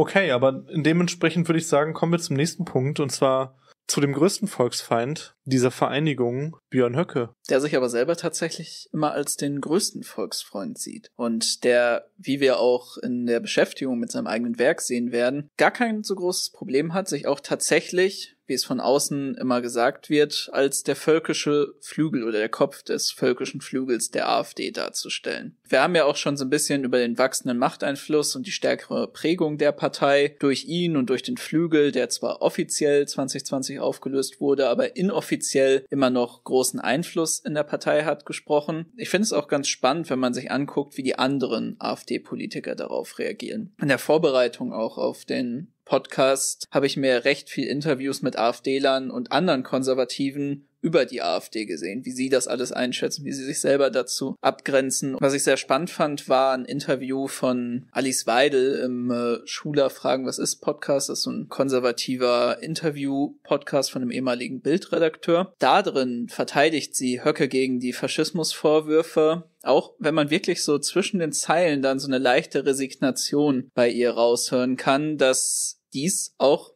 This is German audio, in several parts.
Okay, aber dementsprechend würde ich sagen, kommen wir zum nächsten Punkt und zwar zu dem größten Volksfeind dieser Vereinigung, Björn Höcke. Der sich aber selber tatsächlich immer als den größten Volksfreund sieht und der, wie wir auch in der Beschäftigung mit seinem eigenen Werk sehen werden, gar kein so großes Problem hat, sich auch tatsächlich wie es von außen immer gesagt wird, als der völkische Flügel oder der Kopf des völkischen Flügels der AfD darzustellen. Wir haben ja auch schon so ein bisschen über den wachsenden Machteinfluss und die stärkere Prägung der Partei durch ihn und durch den Flügel, der zwar offiziell 2020 aufgelöst wurde, aber inoffiziell immer noch großen Einfluss in der Partei hat, gesprochen. Ich finde es auch ganz spannend, wenn man sich anguckt, wie die anderen AfD-Politiker darauf reagieren. In der Vorbereitung auch auf den Podcast habe ich mir recht viel Interviews mit AfD-Lern und anderen Konservativen über die AfD gesehen, wie sie das alles einschätzen, wie sie sich selber dazu abgrenzen. Was ich sehr spannend fand, war ein Interview von Alice Weidel im äh, Schuler Fragen, was ist Podcast? Das ist so ein konservativer Interview-Podcast von einem ehemaligen Bildredakteur. Da drin verteidigt sie Höcke gegen die Faschismusvorwürfe, auch wenn man wirklich so zwischen den Zeilen dann so eine leichte Resignation bei ihr raushören kann, dass dies auch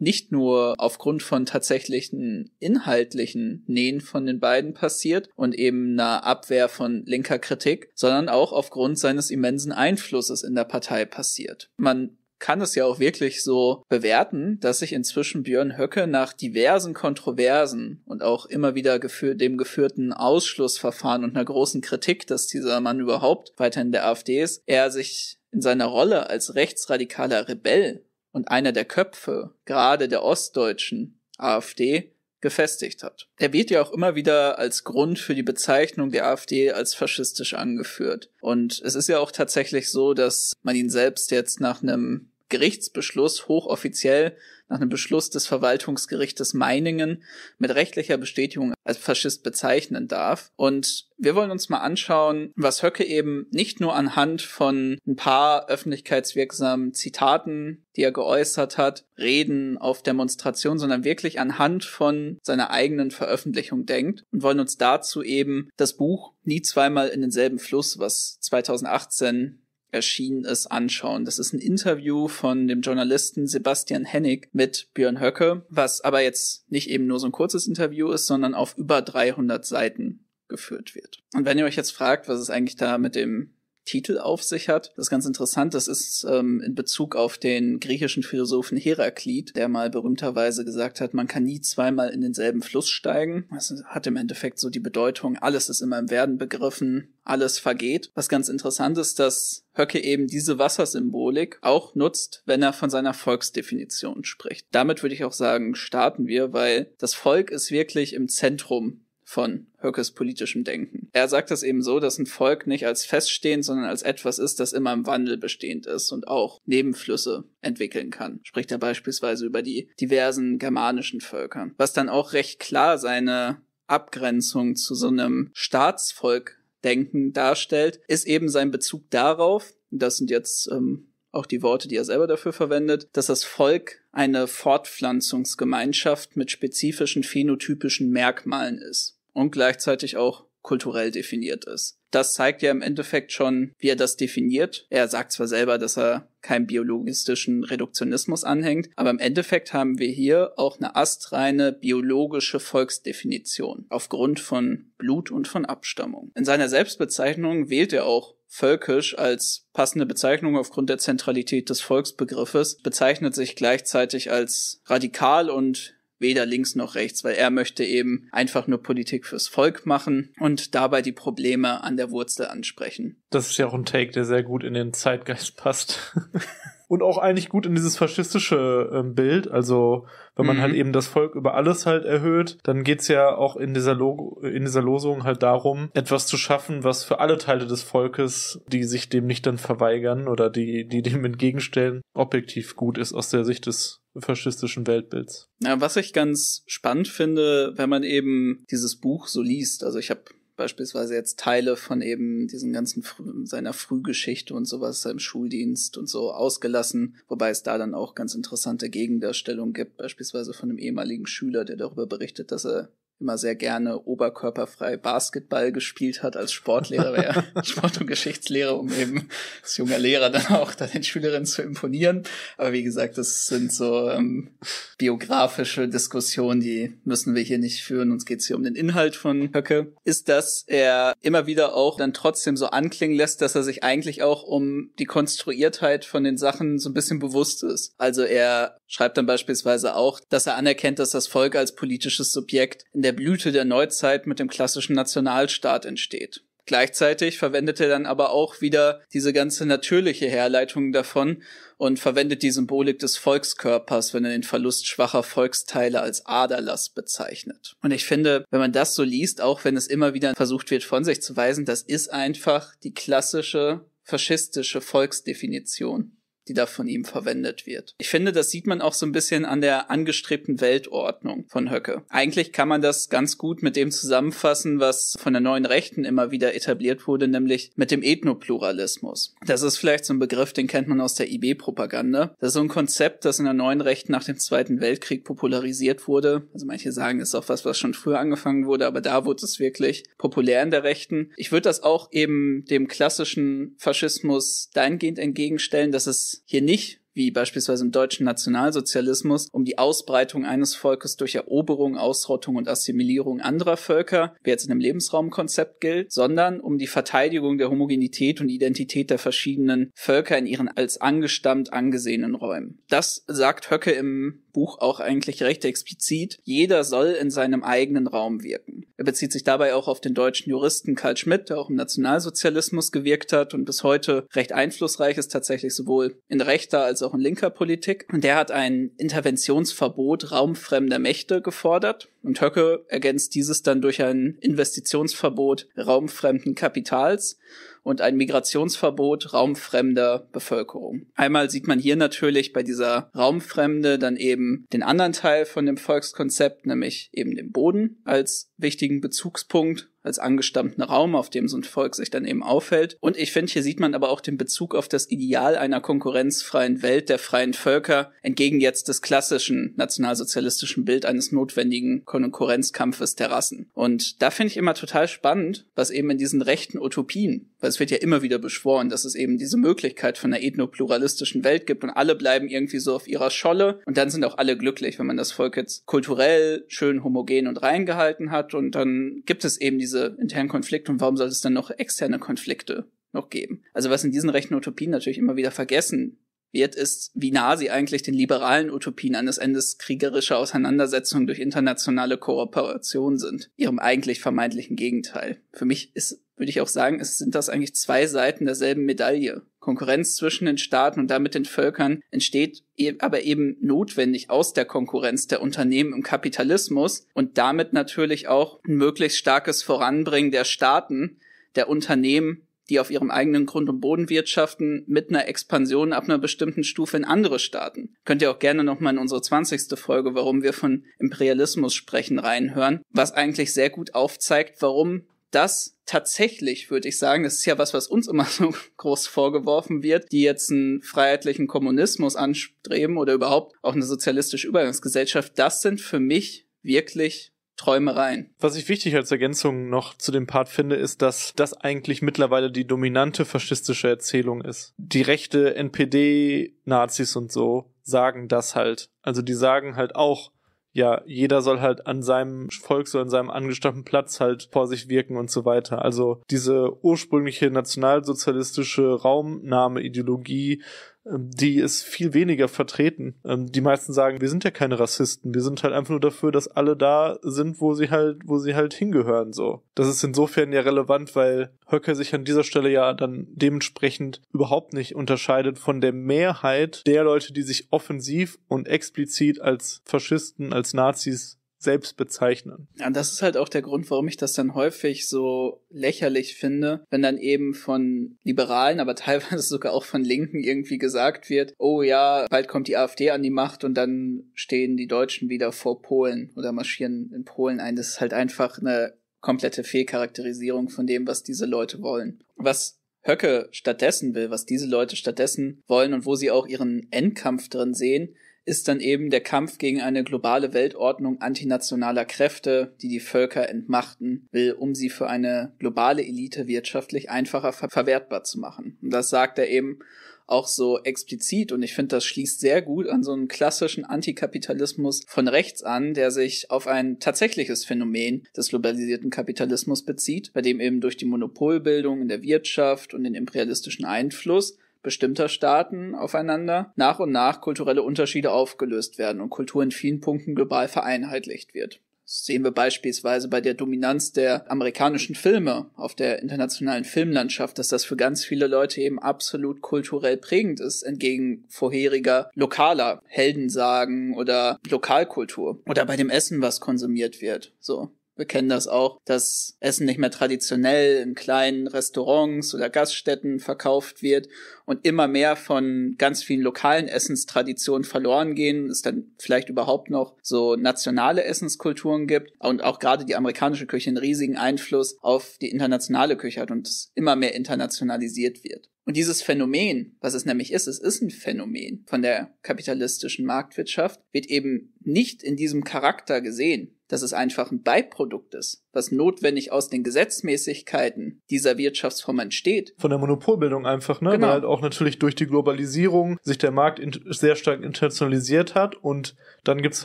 nicht nur aufgrund von tatsächlichen inhaltlichen Nähen von den beiden passiert und eben einer Abwehr von linker Kritik, sondern auch aufgrund seines immensen Einflusses in der Partei passiert. Man kann es ja auch wirklich so bewerten, dass sich inzwischen Björn Höcke nach diversen Kontroversen und auch immer wieder gefür dem geführten Ausschlussverfahren und einer großen Kritik, dass dieser Mann überhaupt weiterhin der AfD ist, er sich in seiner Rolle als rechtsradikaler Rebell und einer der Köpfe gerade der ostdeutschen AfD gefestigt hat. Er wird ja auch immer wieder als Grund für die Bezeichnung der AfD als faschistisch angeführt. Und es ist ja auch tatsächlich so, dass man ihn selbst jetzt nach einem Gerichtsbeschluss hochoffiziell nach einem Beschluss des Verwaltungsgerichtes Meiningen mit rechtlicher Bestätigung als Faschist bezeichnen darf. Und wir wollen uns mal anschauen, was Höcke eben nicht nur anhand von ein paar öffentlichkeitswirksamen Zitaten, die er geäußert hat, Reden auf Demonstration, sondern wirklich anhand von seiner eigenen Veröffentlichung denkt und wollen uns dazu eben das Buch Nie zweimal in denselben Fluss, was 2018 erschienen ist, anschauen. Das ist ein Interview von dem Journalisten Sebastian Hennig mit Björn Höcke, was aber jetzt nicht eben nur so ein kurzes Interview ist, sondern auf über 300 Seiten geführt wird. Und wenn ihr euch jetzt fragt, was es eigentlich da mit dem Titel auf sich hat. Das ist ganz interessant. Das ist ähm, in Bezug auf den griechischen Philosophen Heraklit, der mal berühmterweise gesagt hat, man kann nie zweimal in denselben Fluss steigen. Das hat im Endeffekt so die Bedeutung, alles ist immer im Werden begriffen, alles vergeht. Was ganz interessant ist, dass Höcke eben diese Wassersymbolik auch nutzt, wenn er von seiner Volksdefinition spricht. Damit würde ich auch sagen, starten wir, weil das Volk ist wirklich im Zentrum von Höckes politischem Denken. Er sagt das eben so, dass ein Volk nicht als feststehend, sondern als etwas ist, das immer im Wandel bestehend ist und auch Nebenflüsse entwickeln kann. Spricht er beispielsweise über die diversen germanischen Völker. Was dann auch recht klar seine Abgrenzung zu so einem Staatsvolk Denken darstellt, ist eben sein Bezug darauf, das sind jetzt ähm, auch die Worte, die er selber dafür verwendet, dass das Volk eine Fortpflanzungsgemeinschaft mit spezifischen phänotypischen Merkmalen ist und gleichzeitig auch kulturell definiert ist. Das zeigt ja im Endeffekt schon, wie er das definiert. Er sagt zwar selber, dass er keinen biologistischen Reduktionismus anhängt, aber im Endeffekt haben wir hier auch eine astreine biologische Volksdefinition aufgrund von Blut und von Abstammung. In seiner Selbstbezeichnung wählt er auch völkisch als passende Bezeichnung aufgrund der Zentralität des Volksbegriffes, bezeichnet sich gleichzeitig als radikal und weder links noch rechts, weil er möchte eben einfach nur Politik fürs Volk machen und dabei die Probleme an der Wurzel ansprechen. Das ist ja auch ein Take, der sehr gut in den Zeitgeist passt. und auch eigentlich gut in dieses faschistische ähm, Bild. Also wenn man halt mhm. halt eben das Volk über alles halt erhöht, dann geht's ja auch in dieser, Logo, in dieser Losung halt darum, etwas zu schaffen, was für alle Teile des Volkes, die sich dem nicht dann verweigern oder die, die dem entgegenstellen, objektiv gut ist aus der Sicht des faschistischen Weltbilds. Ja, was ich ganz spannend finde, wenn man eben dieses Buch so liest, also ich habe beispielsweise jetzt Teile von eben diesen ganzen seiner Frühgeschichte und sowas, seinem Schuldienst und so ausgelassen, wobei es da dann auch ganz interessante Gegendarstellungen gibt, beispielsweise von einem ehemaligen Schüler, der darüber berichtet, dass er immer sehr gerne oberkörperfrei Basketball gespielt hat als Sportlehrer, ja Sport- und Geschichtslehrer, um eben als junger Lehrer dann auch dann den Schülerinnen zu imponieren. Aber wie gesagt, das sind so ähm, biografische Diskussionen, die müssen wir hier nicht führen. Uns geht's hier um den Inhalt von Höcke. Ist, dass er immer wieder auch dann trotzdem so anklingen lässt, dass er sich eigentlich auch um die Konstruiertheit von den Sachen so ein bisschen bewusst ist. Also er schreibt dann beispielsweise auch, dass er anerkennt, dass das Volk als politisches Subjekt in der der Blüte der Neuzeit mit dem klassischen Nationalstaat entsteht. Gleichzeitig verwendet er dann aber auch wieder diese ganze natürliche Herleitung davon und verwendet die Symbolik des Volkskörpers, wenn er den Verlust schwacher Volksteile als Aderlass bezeichnet. Und ich finde, wenn man das so liest, auch wenn es immer wieder versucht wird, von sich zu weisen, das ist einfach die klassische faschistische Volksdefinition die da von ihm verwendet wird. Ich finde, das sieht man auch so ein bisschen an der angestrebten Weltordnung von Höcke. Eigentlich kann man das ganz gut mit dem zusammenfassen, was von der neuen Rechten immer wieder etabliert wurde, nämlich mit dem Ethnopluralismus. Das ist vielleicht so ein Begriff, den kennt man aus der IB-Propaganda. Das ist so ein Konzept, das in der neuen Rechten nach dem Zweiten Weltkrieg popularisiert wurde. Also manche sagen, es ist auch was, was schon früher angefangen wurde, aber da wurde es wirklich populär in der Rechten. Ich würde das auch eben dem klassischen Faschismus dahingehend entgegenstellen, dass es hier nicht wie beispielsweise im deutschen Nationalsozialismus, um die Ausbreitung eines Volkes durch Eroberung, Ausrottung und Assimilierung anderer Völker, wie jetzt in dem Lebensraumkonzept gilt, sondern um die Verteidigung der Homogenität und Identität der verschiedenen Völker in ihren als angestammt angesehenen Räumen. Das sagt Höcke im Buch auch eigentlich recht explizit. Jeder soll in seinem eigenen Raum wirken. Er bezieht sich dabei auch auf den deutschen Juristen Karl Schmidt, der auch im Nationalsozialismus gewirkt hat und bis heute recht einflussreich ist, tatsächlich sowohl in rechter als auch auch in linker Politik. Und der hat ein Interventionsverbot raumfremder Mächte gefordert. Und Höcke ergänzt dieses dann durch ein Investitionsverbot raumfremden Kapitals und ein Migrationsverbot raumfremder Bevölkerung. Einmal sieht man hier natürlich bei dieser Raumfremde dann eben den anderen Teil von dem Volkskonzept, nämlich eben den Boden als wichtigen Bezugspunkt als angestammten Raum, auf dem so ein Volk sich dann eben aufhält. Und ich finde, hier sieht man aber auch den Bezug auf das Ideal einer konkurrenzfreien Welt der freien Völker, entgegen jetzt des klassischen nationalsozialistischen Bild eines notwendigen Konkurrenzkampfes der Rassen. Und da finde ich immer total spannend, was eben in diesen rechten Utopien weil es wird ja immer wieder beschworen, dass es eben diese Möglichkeit von einer ethnopluralistischen Welt gibt und alle bleiben irgendwie so auf ihrer Scholle und dann sind auch alle glücklich, wenn man das Volk jetzt kulturell schön homogen und reingehalten hat und dann gibt es eben diese internen Konflikte und warum soll es dann noch externe Konflikte noch geben? Also was in diesen rechten Utopien natürlich immer wieder vergessen wird, ist, wie nah sie eigentlich den liberalen Utopien eines Endes kriegerischer Auseinandersetzungen durch internationale Kooperation sind, ihrem eigentlich vermeintlichen Gegenteil. Für mich ist würde ich auch sagen, es sind das eigentlich zwei Seiten derselben Medaille. Konkurrenz zwischen den Staaten und damit den Völkern entsteht e-, aber eben notwendig aus der Konkurrenz der Unternehmen im Kapitalismus und damit natürlich auch ein möglichst starkes Voranbringen der Staaten, der Unternehmen, die auf ihrem eigenen Grund und Boden wirtschaften, mit einer Expansion ab einer bestimmten Stufe in andere Staaten. Könnt ihr auch gerne nochmal in unsere 20. Folge, warum wir von Imperialismus sprechen, reinhören, was eigentlich sehr gut aufzeigt, warum dass tatsächlich, würde ich sagen, das ist ja was, was uns immer so groß vorgeworfen wird, die jetzt einen freiheitlichen Kommunismus anstreben oder überhaupt auch eine sozialistische Übergangsgesellschaft, das sind für mich wirklich Träumereien. Was ich wichtig als Ergänzung noch zu dem Part finde, ist, dass das eigentlich mittlerweile die dominante faschistische Erzählung ist. Die rechte NPD, Nazis und so sagen das halt. Also die sagen halt auch, ja, jeder soll halt an seinem Volk, so an seinem angestammten Platz halt vor sich wirken und so weiter. Also diese ursprüngliche nationalsozialistische Raumnahmeideologie ähm, die ist viel weniger vertreten. Ähm, die meisten sagen, wir sind ja keine Rassisten, wir sind halt einfach nur dafür, dass alle da sind, wo sie halt, wo sie halt hingehören, so. Das ist insofern ja relevant, weil Höcke sich an dieser Stelle ja dann dementsprechend überhaupt nicht unterscheidet von der Mehrheit der Leute, die sich offensiv und explizit als Faschisten, als Nazis selbst bezeichnen. Ja, das ist halt auch der Grund, warum ich das dann häufig so lächerlich finde, wenn dann eben von Liberalen, aber teilweise sogar auch von Linken irgendwie gesagt wird, oh ja, bald kommt die AfD an die Macht und dann stehen die Deutschen wieder vor Polen oder marschieren in Polen ein. Das ist halt einfach eine komplette Fehlcharakterisierung von dem, was diese Leute wollen. Was Höcke stattdessen will, was diese Leute stattdessen wollen und wo sie auch ihren Endkampf drin sehen, ist dann eben der Kampf gegen eine globale Weltordnung antinationaler Kräfte, die die Völker entmachten will, um sie für eine globale Elite wirtschaftlich einfacher ver verwertbar zu machen. Und das sagt er eben auch so explizit und ich finde, das schließt sehr gut an so einen klassischen Antikapitalismus von rechts an, der sich auf ein tatsächliches Phänomen des globalisierten Kapitalismus bezieht, bei dem eben durch die Monopolbildung in der Wirtschaft und den imperialistischen Einfluss bestimmter Staaten aufeinander nach und nach kulturelle Unterschiede aufgelöst werden und Kultur in vielen Punkten global vereinheitlicht wird. Das sehen wir beispielsweise bei der Dominanz der amerikanischen Filme auf der internationalen Filmlandschaft, dass das für ganz viele Leute eben absolut kulturell prägend ist, entgegen vorheriger lokaler Heldensagen oder Lokalkultur oder bei dem Essen, was konsumiert wird. So. Wir kennen das auch, dass Essen nicht mehr traditionell in kleinen Restaurants oder Gaststätten verkauft wird und immer mehr von ganz vielen lokalen Essenstraditionen verloren gehen, es dann vielleicht überhaupt noch so nationale Essenskulturen gibt und auch gerade die amerikanische Küche einen riesigen Einfluss auf die internationale Küche hat und es immer mehr internationalisiert wird. Und dieses Phänomen, was es nämlich ist, es ist ein Phänomen von der kapitalistischen Marktwirtschaft, wird eben nicht in diesem Charakter gesehen, dass es einfach ein Beiprodukt ist was notwendig aus den Gesetzmäßigkeiten dieser Wirtschaftsform entsteht. Von der Monopolbildung einfach, ne? Genau. Weil halt auch natürlich durch die Globalisierung sich der Markt sehr stark internationalisiert hat und dann gibt's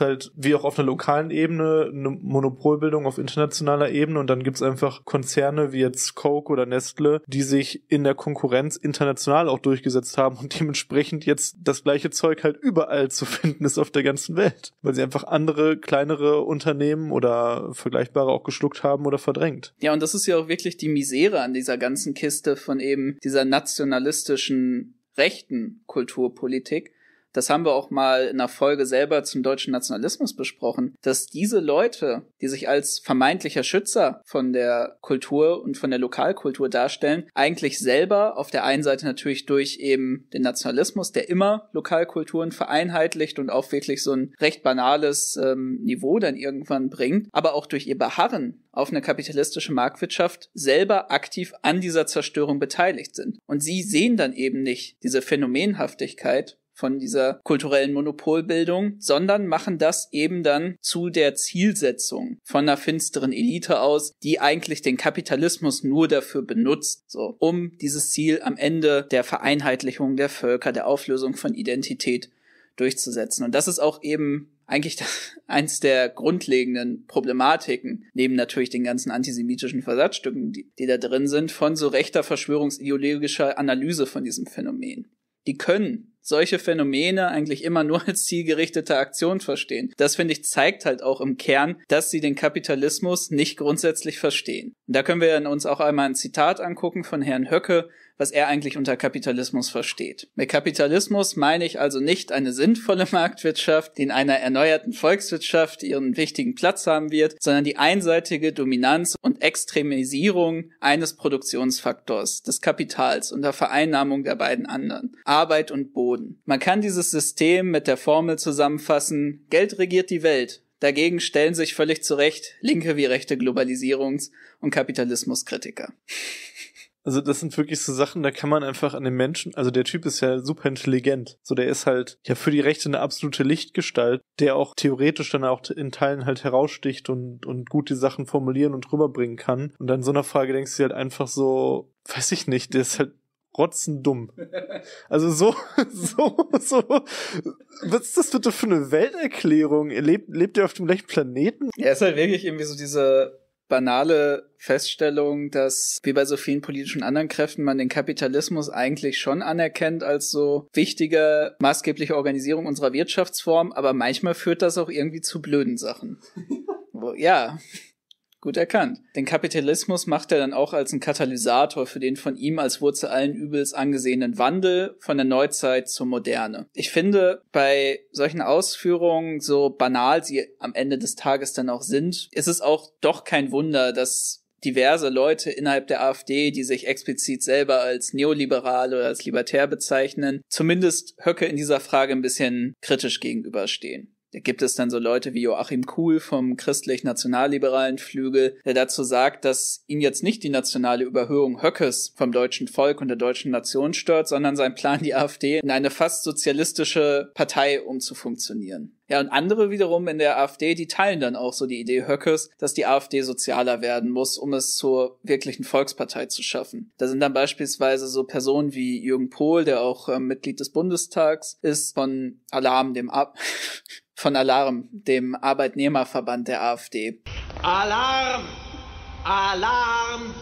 halt, wie auch auf einer lokalen Ebene, eine Monopolbildung auf internationaler Ebene und dann gibt's einfach Konzerne wie jetzt Coke oder Nestle, die sich in der Konkurrenz international auch durchgesetzt haben und dementsprechend jetzt das gleiche Zeug halt überall zu finden ist auf der ganzen Welt, weil sie einfach andere, kleinere Unternehmen oder vergleichbare auch geschluckt unterdrückt haben oder verdrängt. Ja, und das ist ja auch wirklich die Misere an dieser ganzen Kiste von eben dieser nationalistischen rechten Kulturpolitik, das haben wir auch mal in einer Folge selber zum deutschen Nationalismus besprochen, dass diese Leute, die sich als vermeintlicher Schützer von der Kultur und von der Lokalkultur darstellen, eigentlich selber auf der einen Seite natürlich durch eben den Nationalismus, der immer Lokalkulturen vereinheitlicht und auch wirklich so ein recht banales ähm, Niveau dann irgendwann bringt, aber auch durch ihr Beharren auf eine kapitalistische Marktwirtschaft selber aktiv an dieser Zerstörung beteiligt sind. Und sie sehen dann eben nicht diese Phänomenhaftigkeit von dieser kulturellen Monopolbildung, sondern machen das eben dann zu der Zielsetzung von einer finsteren Elite aus, die eigentlich den Kapitalismus nur dafür benutzt, so, um dieses Ziel am Ende der Vereinheitlichung der Völker, der Auflösung von Identität durchzusetzen. Und das ist auch eben eigentlich das, eins der grundlegenden Problematiken, neben natürlich den ganzen antisemitischen Versatzstücken, die, die da drin sind, von so rechter verschwörungsideologischer Analyse von diesem Phänomen. Die können solche Phänomene eigentlich immer nur als zielgerichtete Aktion verstehen. Das finde ich zeigt halt auch im Kern, dass sie den Kapitalismus nicht grundsätzlich verstehen. Und da können wir uns auch einmal ein Zitat angucken von Herrn Höcke, was er eigentlich unter Kapitalismus versteht. Mit Kapitalismus meine ich also nicht eine sinnvolle Marktwirtschaft, die in einer erneuerten Volkswirtschaft ihren wichtigen Platz haben wird, sondern die einseitige Dominanz und Extremisierung eines Produktionsfaktors, des Kapitals unter Vereinnahmung der beiden anderen, Arbeit und Boden. Man kann dieses System mit der Formel zusammenfassen, Geld regiert die Welt, Dagegen stellen sich völlig zu Recht linke wie rechte Globalisierungs- und Kapitalismuskritiker. Also das sind wirklich so Sachen, da kann man einfach an den Menschen, also der Typ ist ja super intelligent. So der ist halt ja für die Rechte eine absolute Lichtgestalt, der auch theoretisch dann auch in Teilen halt heraussticht und, und gut die Sachen formulieren und rüberbringen kann. Und an so einer Frage denkst du halt einfach so, weiß ich nicht, der ist halt rotzendumm. Also so, so, so. Was ist das bitte für eine Welterklärung? Lebt, lebt ihr auf dem gleichen Planeten? Er ja, ist halt wirklich irgendwie so diese banale Feststellung, dass wie bei so vielen politischen anderen Kräften man den Kapitalismus eigentlich schon anerkennt als so wichtige, maßgebliche Organisierung unserer Wirtschaftsform, aber manchmal führt das auch irgendwie zu blöden Sachen. ja, Gut erkannt. Den Kapitalismus macht er dann auch als einen Katalysator für den von ihm als Wurzel allen Übels angesehenen Wandel von der Neuzeit zur Moderne. Ich finde, bei solchen Ausführungen, so banal sie am Ende des Tages dann auch sind, ist es auch doch kein Wunder, dass diverse Leute innerhalb der AfD, die sich explizit selber als neoliberal oder als libertär bezeichnen, zumindest Höcke in dieser Frage ein bisschen kritisch gegenüberstehen. Da gibt es dann so Leute wie Joachim Kuhl vom christlich-nationalliberalen Flügel, der dazu sagt, dass ihn jetzt nicht die nationale Überhöhung Höckes vom deutschen Volk und der deutschen Nation stört, sondern sein Plan, die AfD in eine fast sozialistische Partei umzufunktionieren. Ja, und andere wiederum in der AfD, die teilen dann auch so die Idee Höckes, dass die AfD sozialer werden muss, um es zur wirklichen Volkspartei zu schaffen. Da sind dann beispielsweise so Personen wie Jürgen Pohl, der auch äh, Mitglied des Bundestags ist, von Alarm dem Ab von Alarm, dem Arbeitnehmerverband der AfD. Alarm! Alarm!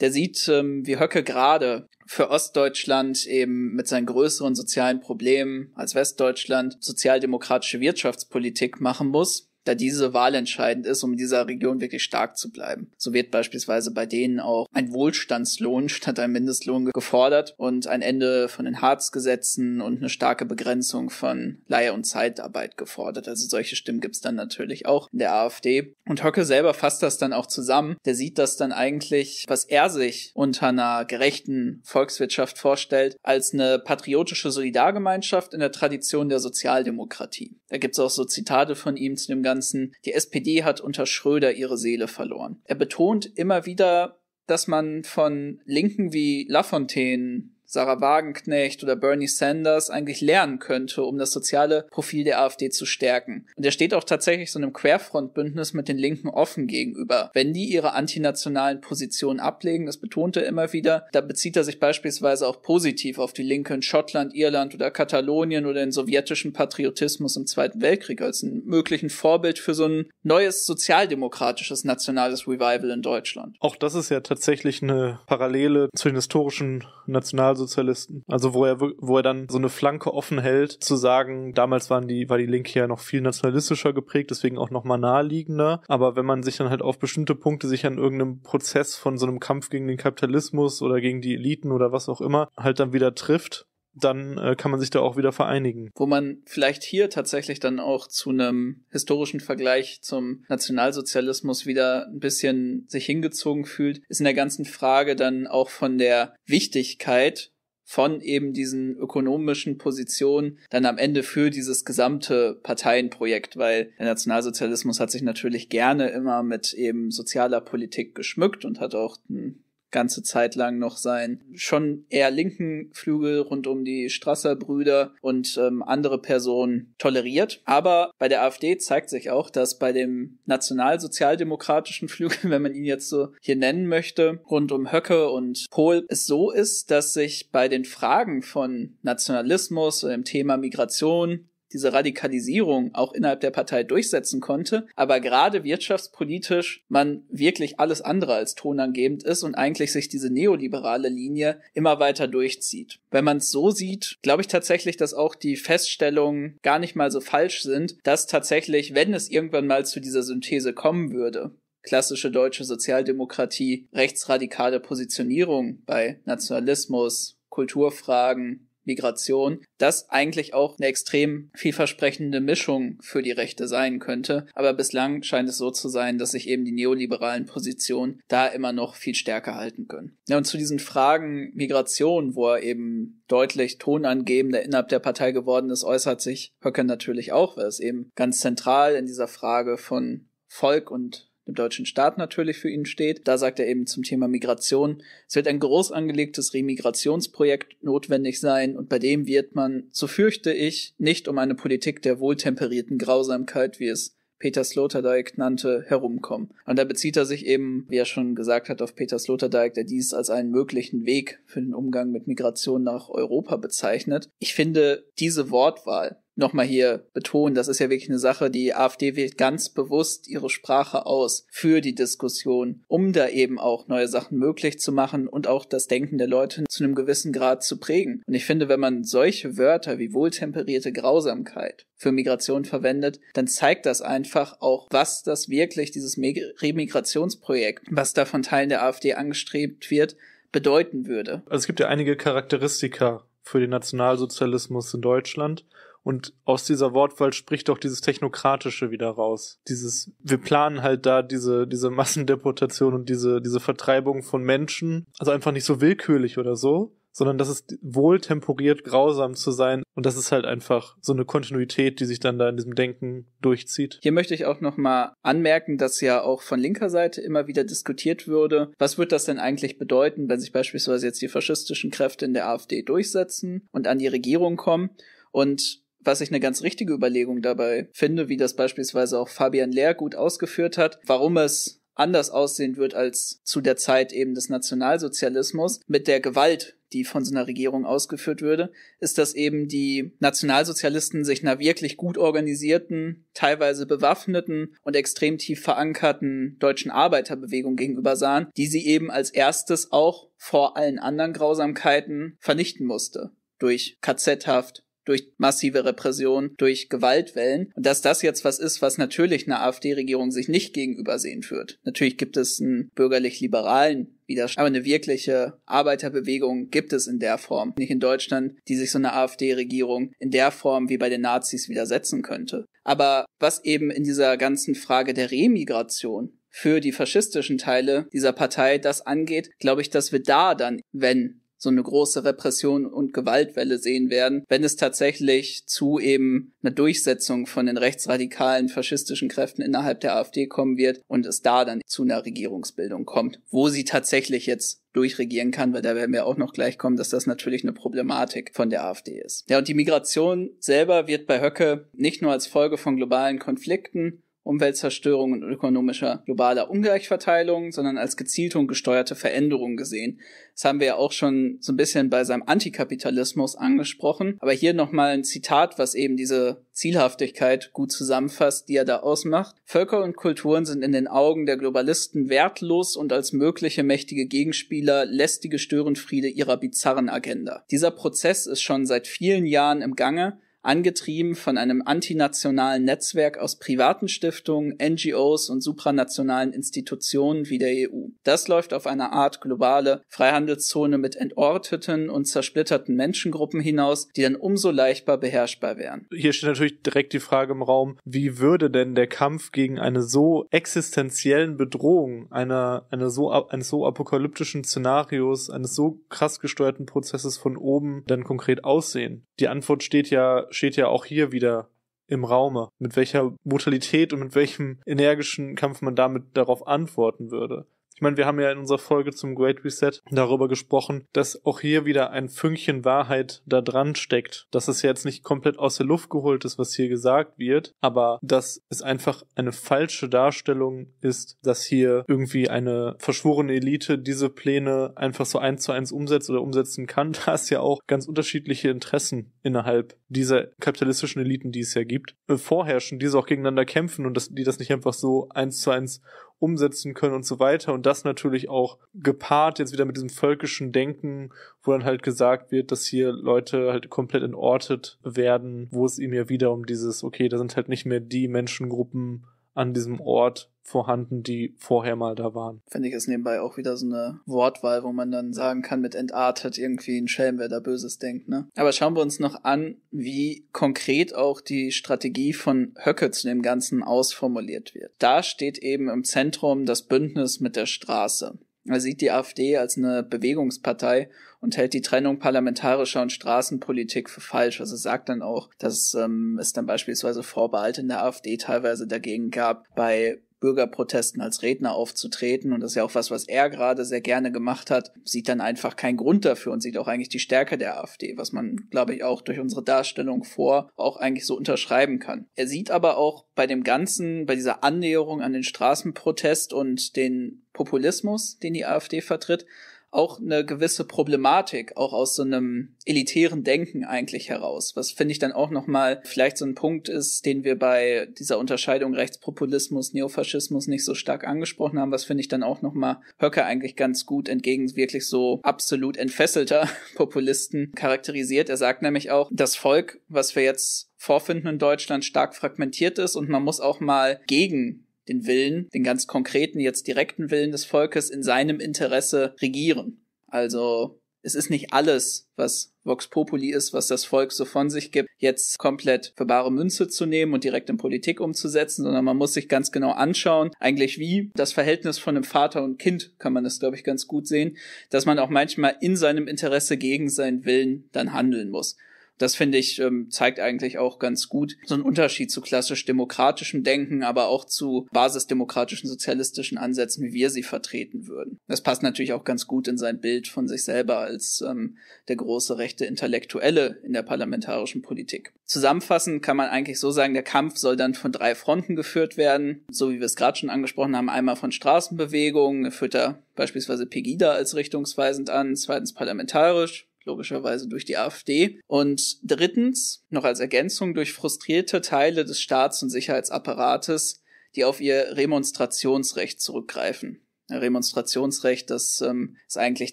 Der sieht, ähm, wie Höcke gerade für Ostdeutschland eben mit seinen größeren sozialen Problemen als Westdeutschland sozialdemokratische Wirtschaftspolitik machen muss da diese Wahl entscheidend ist, um in dieser Region wirklich stark zu bleiben. So wird beispielsweise bei denen auch ein Wohlstandslohn statt ein Mindestlohn gefordert und ein Ende von den Harzgesetzen und eine starke Begrenzung von Leihe- und Zeitarbeit gefordert. Also solche Stimmen gibt's dann natürlich auch in der AfD. Und Höcke selber fasst das dann auch zusammen. Der sieht das dann eigentlich, was er sich unter einer gerechten Volkswirtschaft vorstellt, als eine patriotische Solidargemeinschaft in der Tradition der Sozialdemokratie. Da gibt's auch so Zitate von ihm zu dem ganzen Finanzen. Die SPD hat unter Schröder ihre Seele verloren. Er betont immer wieder, dass man von Linken wie Lafontaine Sarah Wagenknecht oder Bernie Sanders eigentlich lernen könnte, um das soziale Profil der AfD zu stärken. Und er steht auch tatsächlich so einem Querfrontbündnis mit den Linken offen gegenüber. Wenn die ihre antinationalen Positionen ablegen, das betont er immer wieder, da bezieht er sich beispielsweise auch positiv auf die Linke in Schottland, Irland oder Katalonien oder den sowjetischen Patriotismus im Zweiten Weltkrieg als einen möglichen Vorbild für so ein neues sozialdemokratisches nationales Revival in Deutschland. Auch das ist ja tatsächlich eine Parallele zu den historischen National Nationalsozialisten. Also wo er, wo er dann so eine Flanke offen hält, zu sagen, damals waren die, war die Linke ja noch viel nationalistischer geprägt, deswegen auch nochmal naheliegender. Aber wenn man sich dann halt auf bestimmte Punkte sich an irgendeinem Prozess von so einem Kampf gegen den Kapitalismus oder gegen die Eliten oder was auch immer halt dann wieder trifft, dann äh, kann man sich da auch wieder vereinigen. Wo man vielleicht hier tatsächlich dann auch zu einem historischen Vergleich zum Nationalsozialismus wieder ein bisschen sich hingezogen fühlt, ist in der ganzen Frage dann auch von der Wichtigkeit von eben diesen ökonomischen Positionen dann am Ende für dieses gesamte Parteienprojekt, weil der Nationalsozialismus hat sich natürlich gerne immer mit eben sozialer Politik geschmückt und hat auch ein ganze Zeit lang noch sein. Schon eher linken Flügel rund um die Strasser Brüder und ähm, andere Personen toleriert. Aber bei der AfD zeigt sich auch, dass bei dem nationalsozialdemokratischen Flügel, wenn man ihn jetzt so hier nennen möchte, rund um Höcke und Pohl, es so ist, dass sich bei den Fragen von Nationalismus und dem Thema Migration diese Radikalisierung auch innerhalb der Partei durchsetzen konnte, aber gerade wirtschaftspolitisch man wirklich alles andere als tonangebend ist und eigentlich sich diese neoliberale Linie immer weiter durchzieht. Wenn man es so sieht, glaube ich tatsächlich, dass auch die Feststellungen gar nicht mal so falsch sind, dass tatsächlich, wenn es irgendwann mal zu dieser Synthese kommen würde, klassische deutsche Sozialdemokratie, rechtsradikale Positionierung bei Nationalismus, Kulturfragen, Migration, das eigentlich auch eine extrem vielversprechende Mischung für die Rechte sein könnte. Aber bislang scheint es so zu sein, dass sich eben die neoliberalen Positionen da immer noch viel stärker halten können. Ja, und zu diesen Fragen Migration, wo er eben deutlich tonangebender innerhalb der Partei geworden ist, äußert sich Höcke natürlich auch, weil es eben ganz zentral in dieser Frage von Volk und dem deutschen Staat natürlich für ihn steht. Da sagt er eben zum Thema Migration, es wird ein groß angelegtes Remigrationsprojekt notwendig sein und bei dem wird man, so fürchte ich, nicht um eine Politik der wohltemperierten Grausamkeit, wie es Peter Sloterdijk nannte, herumkommen. Und da bezieht er sich eben, wie er schon gesagt hat, auf Peter Sloterdijk, der dies als einen möglichen Weg für den Umgang mit Migration nach Europa bezeichnet. Ich finde diese Wortwahl nochmal hier betonen, das ist ja wirklich eine Sache, die AfD wählt ganz bewusst ihre Sprache aus für die Diskussion, um da eben auch neue Sachen möglich zu machen und auch das Denken der Leute zu einem gewissen Grad zu prägen. Und ich finde, wenn man solche Wörter wie wohltemperierte Grausamkeit für Migration verwendet, dann zeigt das einfach auch, was das wirklich, dieses Remigrationsprojekt, was da von Teilen der AfD angestrebt wird, bedeuten würde. Also es gibt ja einige Charakteristika für den Nationalsozialismus in Deutschland. Und aus dieser Wortwahl spricht doch dieses Technokratische wieder raus. Dieses, wir planen halt da diese, diese Massendeportation und diese, diese Vertreibung von Menschen. Also einfach nicht so willkürlich oder so, sondern das ist wohl temporiert grausam zu sein und das ist halt einfach so eine Kontinuität, die sich dann da in diesem Denken durchzieht. Hier möchte ich auch nochmal anmerken, dass ja auch von linker Seite immer wieder diskutiert würde, was wird das denn eigentlich bedeuten, wenn sich beispielsweise jetzt die faschistischen Kräfte in der AfD durchsetzen und an die Regierung kommen und was ich eine ganz richtige Überlegung dabei finde, wie das beispielsweise auch Fabian Lehr gut ausgeführt hat, warum es anders aussehen wird als zu der Zeit eben des Nationalsozialismus mit der Gewalt, die von so einer Regierung ausgeführt würde, ist, dass eben die Nationalsozialisten sich einer wirklich gut organisierten, teilweise bewaffneten und extrem tief verankerten deutschen Arbeiterbewegung gegenüber sahen, die sie eben als erstes auch vor allen anderen Grausamkeiten vernichten musste durch KZ-Haft, durch massive Repression, durch Gewaltwellen. Und dass das jetzt was ist, was natürlich eine AfD-Regierung sich nicht gegenübersehen führt. Natürlich gibt es einen bürgerlich-liberalen Widerstand. Aber eine wirkliche Arbeiterbewegung gibt es in der Form nicht in Deutschland, die sich so eine AfD-Regierung in der Form wie bei den Nazis widersetzen könnte. Aber was eben in dieser ganzen Frage der Remigration für die faschistischen Teile dieser Partei das angeht, glaube ich, dass wir da dann, wenn so eine große Repression und Gewaltwelle sehen werden, wenn es tatsächlich zu eben einer Durchsetzung von den rechtsradikalen faschistischen Kräften innerhalb der AfD kommen wird und es da dann zu einer Regierungsbildung kommt, wo sie tatsächlich jetzt durchregieren kann, weil da werden wir auch noch gleich kommen, dass das natürlich eine Problematik von der AfD ist. Ja, und die Migration selber wird bei Höcke nicht nur als Folge von globalen Konflikten Umweltzerstörung und ökonomischer globaler Ungleichverteilung, sondern als gezielte und gesteuerte Veränderung gesehen. Das haben wir ja auch schon so ein bisschen bei seinem Antikapitalismus angesprochen. Aber hier nochmal ein Zitat, was eben diese Zielhaftigkeit gut zusammenfasst, die er da ausmacht. Völker und Kulturen sind in den Augen der Globalisten wertlos und als mögliche mächtige Gegenspieler lästige Störenfriede ihrer bizarren Agenda. Dieser Prozess ist schon seit vielen Jahren im Gange angetrieben von einem antinationalen Netzwerk aus privaten Stiftungen, NGOs und supranationalen Institutionen wie der EU. Das läuft auf eine Art globale Freihandelszone mit entorteten und zersplitterten Menschengruppen hinaus, die dann umso leichter beherrschbar wären. Hier steht natürlich direkt die Frage im Raum, wie würde denn der Kampf gegen eine so existenziellen Bedrohung einer, einer so, eines so apokalyptischen Szenarios, eines so krass gesteuerten Prozesses von oben dann konkret aussehen? die Antwort steht ja, steht ja auch hier wieder im Raume, mit welcher Brutalität und mit welchem energischen Kampf man damit darauf antworten würde. Ich meine, wir haben ja in unserer Folge zum Great Reset darüber gesprochen, dass auch hier wieder ein Fünkchen Wahrheit da dran steckt. Dass es jetzt nicht komplett aus der Luft geholt ist, was hier gesagt wird, aber dass es einfach eine falsche Darstellung ist, dass hier irgendwie eine verschworene Elite diese Pläne einfach so eins zu eins umsetzt oder umsetzen kann, da es ja auch ganz unterschiedliche Interessen innerhalb dieser kapitalistischen Eliten, die es ja gibt, äh, vorherrschen, diese auch gegeneinander kämpfen und dass die das nicht einfach so eins zu eins umsetzen können und so weiter. Und das natürlich auch gepaart jetzt wieder mit diesem völkischen Denken, wo dann halt gesagt wird, dass hier Leute halt komplett entortet werden, wo es ihm ja wieder um dieses, okay, da sind halt nicht mehr die Menschengruppen, an diesem Ort vorhanden, die vorher mal da waren. Finde ich es nebenbei auch wieder so eine Wortwahl, wo man dann sagen kann, mit entartet irgendwie ein Schelm, wer da Böses denkt, ne? Aber schauen wir uns noch an, wie konkret auch die Strategie von Höcke zu dem Ganzen ausformuliert wird. Da steht eben im Zentrum das Bündnis mit der Straße. Er sieht die AfD als eine Bewegungspartei und hält die Trennung parlamentarischer und Straßenpolitik für falsch. Also sagt dann auch, dass ähm, es dann beispielsweise Vorbehalte in der AfD teilweise dagegen gab, bei Bürgerprotesten als Redner aufzutreten. Und das ist ja auch was, was er gerade sehr gerne gemacht hat. Sieht dann einfach keinen Grund dafür und sieht auch eigentlich die Stärke der AfD, was man, glaube ich, auch durch unsere Darstellung vor auch eigentlich so unterschreiben kann. Er sieht aber auch bei dem Ganzen, bei dieser Annäherung an den Straßenprotest und den Populismus, den die AfD vertritt, auch eine gewisse Problematik, auch aus so einem elitären Denken eigentlich heraus. Was finde ich dann auch nochmal vielleicht so ein Punkt ist, den wir bei dieser Unterscheidung Rechtspopulismus, Neofaschismus nicht so stark angesprochen haben, was finde ich dann auch nochmal Höcke eigentlich ganz gut entgegen wirklich so absolut entfesselter Populisten charakterisiert. Er sagt nämlich auch, das Volk, was wir jetzt vorfinden in Deutschland, stark fragmentiert ist und man muss auch mal gegen den Willen, den ganz konkreten, jetzt direkten Willen des Volkes in seinem Interesse regieren. Also es ist nicht alles, was Vox Populi ist, was das Volk so von sich gibt, jetzt komplett für bare Münze zu nehmen und direkt in Politik umzusetzen, sondern man muss sich ganz genau anschauen, eigentlich wie das Verhältnis von einem Vater und Kind, kann man das, glaube ich, ganz gut sehen, dass man auch manchmal in seinem Interesse gegen seinen Willen dann handeln muss das finde ich, ähm, zeigt eigentlich auch ganz gut so einen Unterschied zu klassisch demokratischem Denken, aber auch zu basisdemokratischen, sozialistischen Ansätzen, wie wir sie vertreten würden. Das passt natürlich auch ganz gut in sein Bild von sich selber als ähm, der große rechte Intellektuelle in der parlamentarischen Politik. Zusammenfassend kann man eigentlich so sagen, der Kampf soll dann von drei Fronten geführt werden, so wie wir es gerade schon angesprochen haben, einmal von Straßenbewegungen, führt er beispielsweise Pegida als richtungsweisend an, zweitens parlamentarisch, logischerweise durch die AfD. Und drittens, noch als Ergänzung, durch frustrierte Teile des Staats- und Sicherheitsapparates, die auf ihr Remonstrationsrecht zurückgreifen. Remonstrationsrecht, das ähm, ist eigentlich,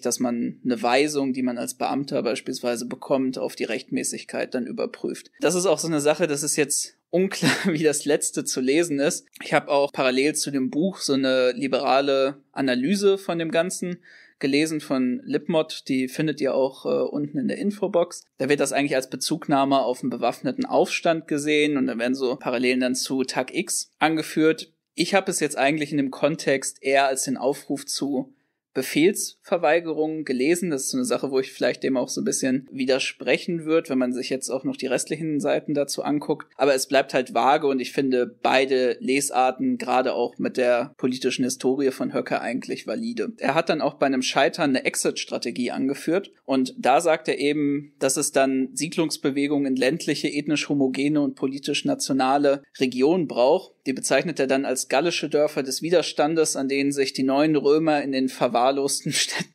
dass man eine Weisung, die man als Beamter beispielsweise bekommt, auf die Rechtmäßigkeit dann überprüft. Das ist auch so eine Sache, das ist jetzt unklar, wie das letzte zu lesen ist. Ich habe auch parallel zu dem Buch so eine liberale Analyse von dem Ganzen gelesen von Lipmod, die findet ihr auch äh, unten in der Infobox. Da wird das eigentlich als Bezugnahme auf einen bewaffneten Aufstand gesehen und da werden so Parallelen dann zu Tag X angeführt. Ich habe es jetzt eigentlich in dem Kontext eher als den Aufruf zu Befehlsverweigerungen gelesen. Das ist so eine Sache, wo ich vielleicht dem auch so ein bisschen widersprechen würde, wenn man sich jetzt auch noch die restlichen Seiten dazu anguckt. Aber es bleibt halt vage und ich finde beide Lesarten, gerade auch mit der politischen Historie von Höcke, eigentlich valide. Er hat dann auch bei einem Scheitern eine Exit-Strategie angeführt und da sagt er eben, dass es dann Siedlungsbewegungen in ländliche, ethnisch homogene und politisch nationale Regionen braucht. Die bezeichnet er dann als gallische Dörfer des Widerstandes, an denen sich die neuen Römer in den Verwahrungen verwahrlosten Städten.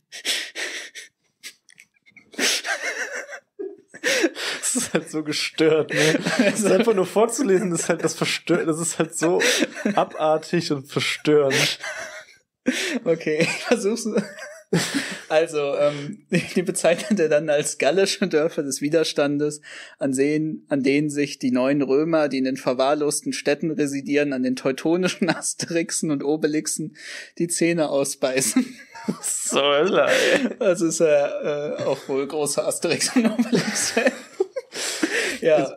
das ist halt so gestört, ne? Das ist einfach nur vorzulesen, das ist halt das verstört, das ist halt so abartig und verstörend. Okay, ich versuch's. Also, ähm, die bezeichnet er dann als gallische Dörfer des Widerstandes, an, sehen, an denen sich die neuen Römer, die in den verwahrlosten Städten residieren, an den teutonischen Asterixen und Obelixen die Zähne ausbeißen. so Hölle, ey. Das ist ja äh, auch wohl großer Asterix und Obelix. ja. Also,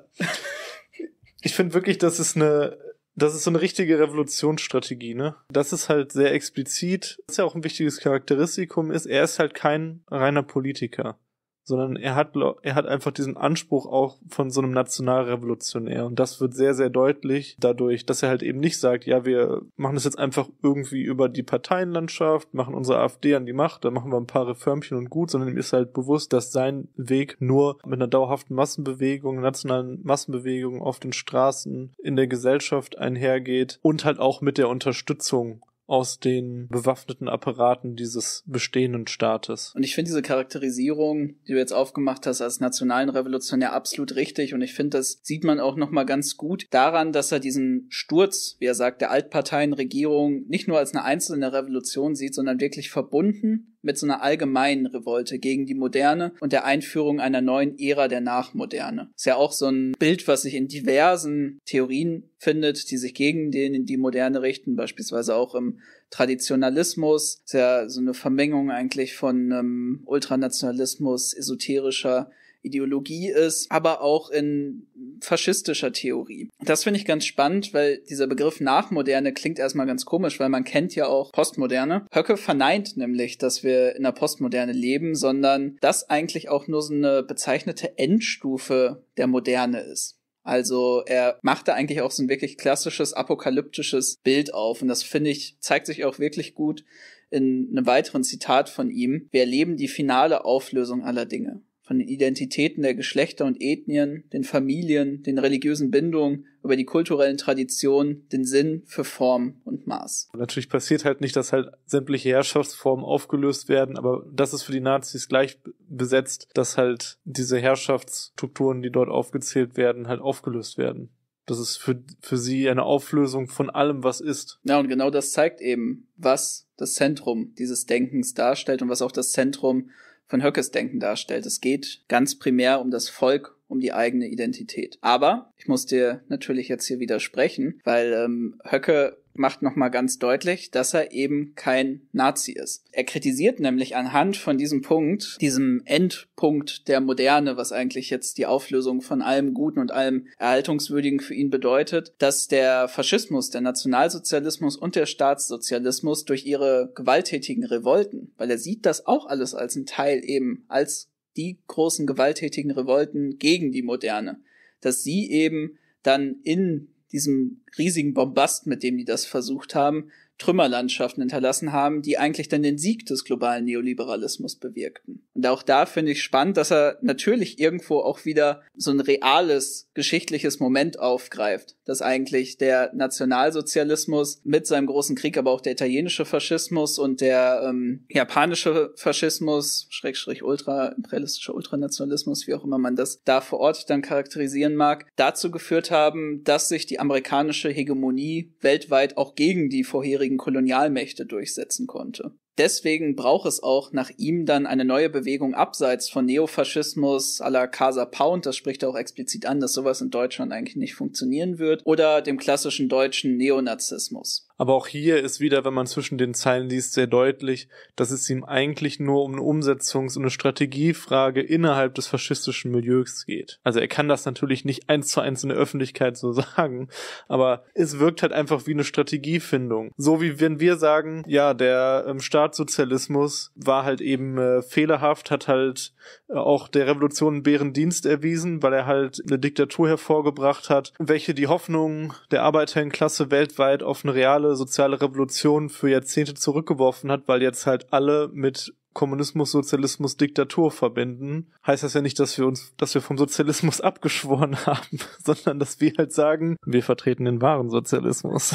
ich finde wirklich, das ist eine, das ist so eine richtige Revolutionsstrategie, ne? Das ist halt sehr explizit. Das ist ja auch ein wichtiges Charakteristikum ist, er ist halt kein reiner Politiker sondern er hat, er hat einfach diesen Anspruch auch von so einem Nationalrevolutionär. Und das wird sehr, sehr deutlich dadurch, dass er halt eben nicht sagt, ja, wir machen das jetzt einfach irgendwie über die Parteienlandschaft, machen unsere AfD an die Macht, dann machen wir ein paar Reformchen und gut, sondern ihm ist halt bewusst, dass sein Weg nur mit einer dauerhaften Massenbewegung, nationalen Massenbewegung auf den Straßen, in der Gesellschaft einhergeht und halt auch mit der Unterstützung aus den bewaffneten Apparaten dieses bestehenden Staates. Und ich finde diese Charakterisierung, die du jetzt aufgemacht hast als nationalen Revolutionär, absolut richtig. Und ich finde, das sieht man auch nochmal ganz gut daran, dass er diesen Sturz, wie er sagt, der Altparteienregierung nicht nur als eine einzelne Revolution sieht, sondern wirklich verbunden mit so einer allgemeinen Revolte gegen die Moderne und der Einführung einer neuen Ära der Nachmoderne. Ist ja auch so ein Bild, was sich in diversen Theorien findet, die sich gegen den, in die Moderne richten, beispielsweise auch im Traditionalismus. Ist ja so eine Vermengung eigentlich von ähm, Ultranationalismus, esoterischer Ideologie ist, aber auch in faschistischer Theorie. Das finde ich ganz spannend, weil dieser Begriff Nachmoderne klingt erstmal ganz komisch, weil man kennt ja auch Postmoderne. Höcke verneint nämlich, dass wir in der Postmoderne leben, sondern das eigentlich auch nur so eine bezeichnete Endstufe der Moderne ist. Also er macht da eigentlich auch so ein wirklich klassisches apokalyptisches Bild auf und das finde ich zeigt sich auch wirklich gut in einem weiteren Zitat von ihm. Wir erleben die finale Auflösung aller Dinge von den Identitäten der Geschlechter und Ethnien, den Familien, den religiösen Bindungen, über die kulturellen Traditionen, den Sinn für Form und Maß. natürlich passiert halt nicht, dass halt sämtliche Herrschaftsformen aufgelöst werden, aber das ist für die Nazis gleich besetzt, dass halt diese Herrschaftsstrukturen, die dort aufgezählt werden, halt aufgelöst werden. Das ist für, für sie eine Auflösung von allem, was ist. Ja, und genau das zeigt eben, was das Zentrum dieses Denkens darstellt und was auch das Zentrum von Höckes Denken darstellt. Es geht ganz primär um das Volk um die eigene Identität. Aber ich muss dir natürlich jetzt hier widersprechen, weil ähm, Höcke macht nochmal ganz deutlich, dass er eben kein Nazi ist. Er kritisiert nämlich anhand von diesem Punkt, diesem Endpunkt der Moderne, was eigentlich jetzt die Auflösung von allem Guten und allem Erhaltungswürdigen für ihn bedeutet, dass der Faschismus, der Nationalsozialismus und der Staatssozialismus durch ihre gewalttätigen Revolten, weil er sieht das auch alles als ein Teil eben, als die großen gewalttätigen Revolten gegen die Moderne, dass sie eben dann in diesem riesigen Bombast, mit dem die das versucht haben, Trümmerlandschaften hinterlassen haben, die eigentlich dann den Sieg des globalen Neoliberalismus bewirkten. Und auch da finde ich spannend, dass er natürlich irgendwo auch wieder so ein reales geschichtliches Moment aufgreift, dass eigentlich der Nationalsozialismus mit seinem großen Krieg, aber auch der italienische Faschismus und der ähm, japanische Faschismus, Schrägstrich ultra imperialistischer Ultranationalismus, wie auch immer man das da vor Ort dann charakterisieren mag, dazu geführt haben, dass sich die amerikanische Hegemonie weltweit auch gegen die vorherigen damaligen Kolonialmächte durchsetzen konnte. Deswegen braucht es auch nach ihm dann eine neue Bewegung abseits von Neofaschismus à la Casa Pound, das spricht er auch explizit an, dass sowas in Deutschland eigentlich nicht funktionieren wird, oder dem klassischen deutschen Neonazismus. Aber auch hier ist wieder, wenn man zwischen den Zeilen liest, sehr deutlich, dass es ihm eigentlich nur um eine Umsetzungs- und eine Strategiefrage innerhalb des faschistischen Milieus geht. Also er kann das natürlich nicht eins zu eins in der Öffentlichkeit so sagen, aber es wirkt halt einfach wie eine Strategiefindung. So wie wenn wir sagen, ja, der ähm, Staatssozialismus war halt eben äh, fehlerhaft, hat halt äh, auch der Revolution einen Bärendienst erwiesen, weil er halt eine Diktatur hervorgebracht hat, welche die Hoffnung der Arbeiterklasse weltweit auf eine reale soziale Revolution für Jahrzehnte zurückgeworfen hat, weil jetzt halt alle mit Kommunismus, Sozialismus, Diktatur verbinden, heißt das ja nicht, dass wir uns, dass wir vom Sozialismus abgeschworen haben, sondern dass wir halt sagen, wir vertreten den wahren Sozialismus.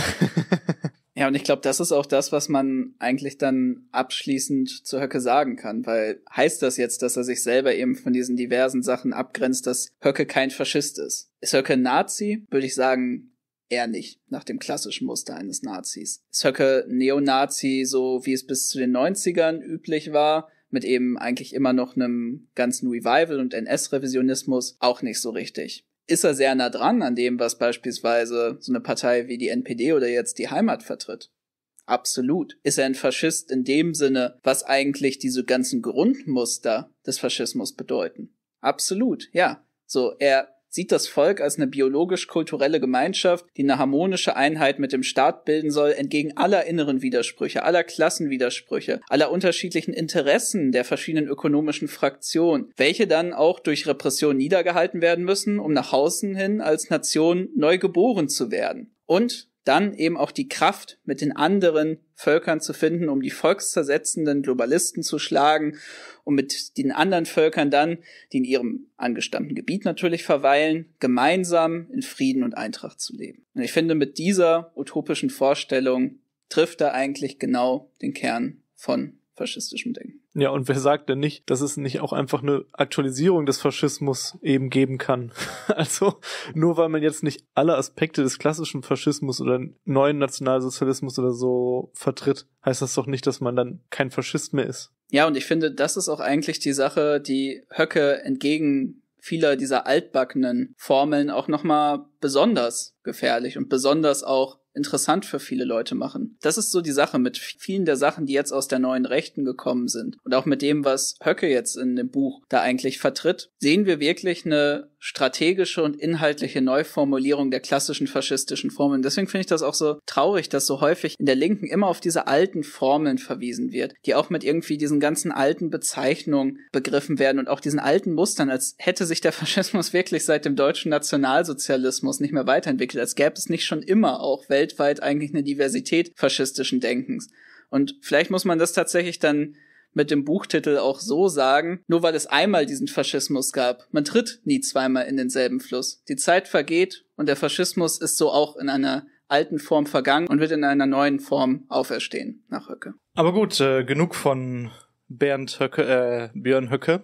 ja, und ich glaube, das ist auch das, was man eigentlich dann abschließend zu Höcke sagen kann, weil heißt das jetzt, dass er sich selber eben von diesen diversen Sachen abgrenzt, dass Höcke kein Faschist ist? Ist Höcke ein Nazi? Würde ich sagen, er nicht, nach dem klassischen Muster eines Nazis. Söcke Neonazi, so wie es bis zu den 90ern üblich war, mit eben eigentlich immer noch einem ganzen Revival und NS-Revisionismus, auch nicht so richtig. Ist er sehr nah dran an dem, was beispielsweise so eine Partei wie die NPD oder jetzt die Heimat vertritt? Absolut. Ist er ein Faschist in dem Sinne, was eigentlich diese ganzen Grundmuster des Faschismus bedeuten? Absolut, ja. So, er sieht das Volk als eine biologisch-kulturelle Gemeinschaft, die eine harmonische Einheit mit dem Staat bilden soll, entgegen aller inneren Widersprüche, aller Klassenwidersprüche, aller unterschiedlichen Interessen der verschiedenen ökonomischen Fraktionen, welche dann auch durch Repression niedergehalten werden müssen, um nach außen hin als Nation neu geboren zu werden. Und dann eben auch die Kraft mit den anderen Völkern zu finden, um die volkszersetzenden Globalisten zu schlagen, um mit den anderen Völkern dann, die in ihrem angestammten Gebiet natürlich verweilen, gemeinsam in Frieden und Eintracht zu leben. Und ich finde, mit dieser utopischen Vorstellung trifft er eigentlich genau den Kern von faschistischem Denken. Ja, und wer sagt denn nicht, dass es nicht auch einfach eine Aktualisierung des Faschismus eben geben kann? also nur weil man jetzt nicht alle Aspekte des klassischen Faschismus oder neuen Nationalsozialismus oder so vertritt, heißt das doch nicht, dass man dann kein Faschist mehr ist. Ja, und ich finde, das ist auch eigentlich die Sache, die Höcke entgegen vieler dieser altbackenen Formeln auch nochmal besonders gefährlich und besonders auch interessant für viele Leute machen. Das ist so die Sache mit vielen der Sachen, die jetzt aus der neuen Rechten gekommen sind und auch mit dem, was Höcke jetzt in dem Buch da eigentlich vertritt, sehen wir wirklich eine strategische und inhaltliche Neuformulierung der klassischen faschistischen Formeln. Deswegen finde ich das auch so traurig, dass so häufig in der Linken immer auf diese alten Formeln verwiesen wird, die auch mit irgendwie diesen ganzen alten Bezeichnungen begriffen werden und auch diesen alten Mustern, als hätte sich der Faschismus wirklich seit dem deutschen Nationalsozialismus nicht mehr weiterentwickelt, als gäbe es nicht schon immer auch Welt weltweit eigentlich eine Diversität faschistischen Denkens. Und vielleicht muss man das tatsächlich dann mit dem Buchtitel auch so sagen, nur weil es einmal diesen Faschismus gab. Man tritt nie zweimal in denselben Fluss. Die Zeit vergeht und der Faschismus ist so auch in einer alten Form vergangen und wird in einer neuen Form auferstehen, nach Höcke. Aber gut, äh, genug von Bernd Höcke, äh, Björn Höcke.